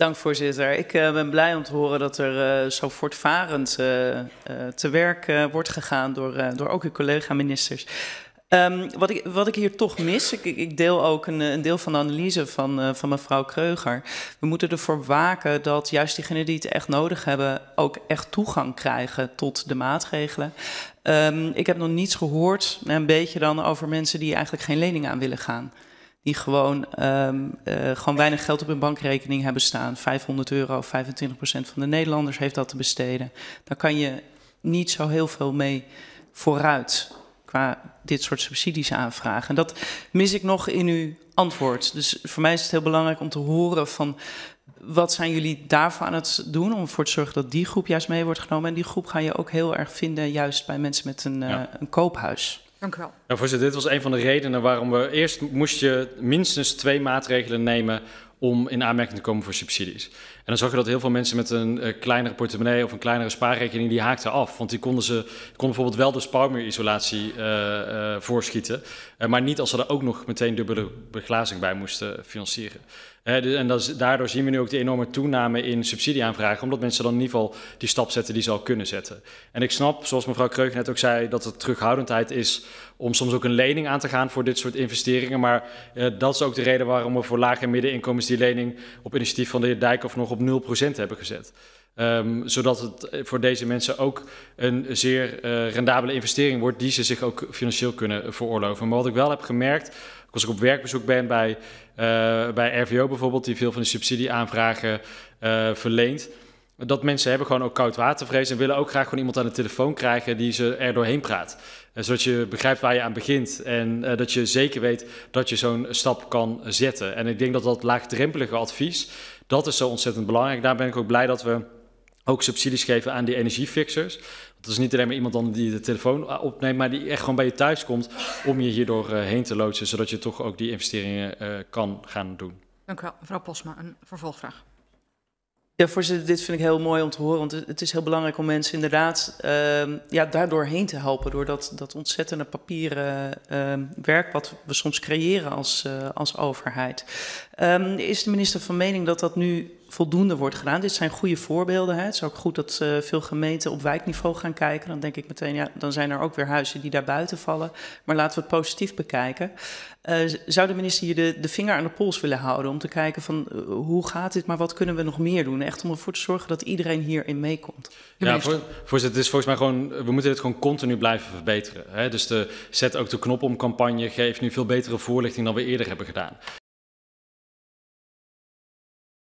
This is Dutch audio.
Dank voorzitter. Ik eh, ben blij om te horen dat er eh, zo voortvarend eh, te werk wordt gegaan door, door ook uw collega-ministers. Ehm, wat, ik, wat ik hier toch mis, ik, ik deel ook een, een, deel van de analyse van, van mevrouw Kreuger. We moeten ervoor waken dat juist diegenen die het echt nodig hebben ook echt toegang krijgen tot de maatregelen. Ehm, ik heb nog niets gehoord, een beetje dan, over mensen die eigenlijk geen lening aan willen gaan die gewoon, ehm, eh, gewoon weinig geld op hun bankrekening hebben staan. 500 euro, 25% van de Nederlanders heeft dat te besteden. Dan kan je niet zo heel veel mee vooruit qua dit soort subsidies aanvragen. En dat mis ik nog in uw antwoord. Dus voor mij is het heel belangrijk om te horen van wat zijn jullie daarvoor aan het doen om ervoor te zorgen dat die groep juist mee wordt genomen? En die groep ga je ook heel erg vinden, juist bij mensen met een, eh, een koophuis. Dank u wel. Nou, voorzitter, dit was een van de redenen waarom we eerst moest je minstens twee maatregelen nemen om in aanmerking te komen voor subsidies. En dan zag je dat heel veel mensen met een eh, kleinere portemonnee of een kleinere spaarrekening, die haakten af. Want die konden, ze, konden bijvoorbeeld wel de spouwmuurisolatie eh, eh, voorschieten, maar niet als ze er ook nog meteen dubbele beglazing bij moesten financieren en dat is, daardoor zien we nu ook de enorme toename in subsidieaanvragen, omdat mensen dan in ieder geval die stap zetten die ze al kunnen zetten. En ik snap, zoals mevrouw Kreuk net ook zei, dat het terughoudendheid is om soms ook een lening aan te gaan voor dit soort investeringen. Maar eh, dat is ook de reden waarom we voor lage en middeninkomens die lening op initiatief van de heer Dijk of nog op 0% hebben gezet. Ehm, zodat het voor deze mensen ook een zeer eh, rendabele investering wordt die ze zich ook financieel kunnen veroorloven. Maar wat ik wel heb gemerkt, als ik op werkbezoek ben bij, eh, bij RVO bijvoorbeeld, die veel van de subsidieaanvragen eh, verleent, dat mensen hebben gewoon ook koud watervrees en willen ook graag gewoon iemand aan de telefoon krijgen die ze er doorheen praat. zodat je begrijpt waar je aan begint en dat je zeker weet dat je zo'n stap kan zetten. En ik denk dat dat laagdrempelige advies, dat is zo ontzettend belangrijk. Daar ben ik ook blij dat we ook subsidies geven aan die energiefixers. Dat is niet alleen maar iemand dan die de telefoon opneemt, maar die echt gewoon bij je thuis komt om je hierdoor eh, heen te loodsen, zodat je toch ook die investeringen eh, kan gaan doen. Dank u wel. Mevrouw Posma, een vervolgvraag. Ja, voorzitter, dit vind ik heel mooi om te horen. Want het is heel belangrijk om mensen inderdaad uh, ja, daardoor heen te helpen. Door dat, dat ontzettende papieren ehm, werk wat we soms creëren als, eh, als overheid. Ehm, is de minister van mening dat dat nu voldoende wordt gedaan. Dit zijn goede voorbeelden. Hè. Het is ook goed dat eh, veel gemeenten op wijkniveau gaan kijken. Dan denk ik meteen, ja, dan zijn er ook weer huizen die daar buiten vallen. Maar laten we het positief bekijken. Eh, zou de minister hier de, de, vinger aan de pols willen houden om te kijken van eh, hoe gaat dit, maar wat kunnen we nog meer doen? Echt om ervoor te zorgen dat iedereen hierin meekomt. Ja, voor, voorzitter, het is volgens mij gewoon, we moeten dit gewoon continu blijven verbeteren. Hè? Dus de zet ook de knop om campagne geeft nu veel betere voorlichting dan we eerder hebben gedaan.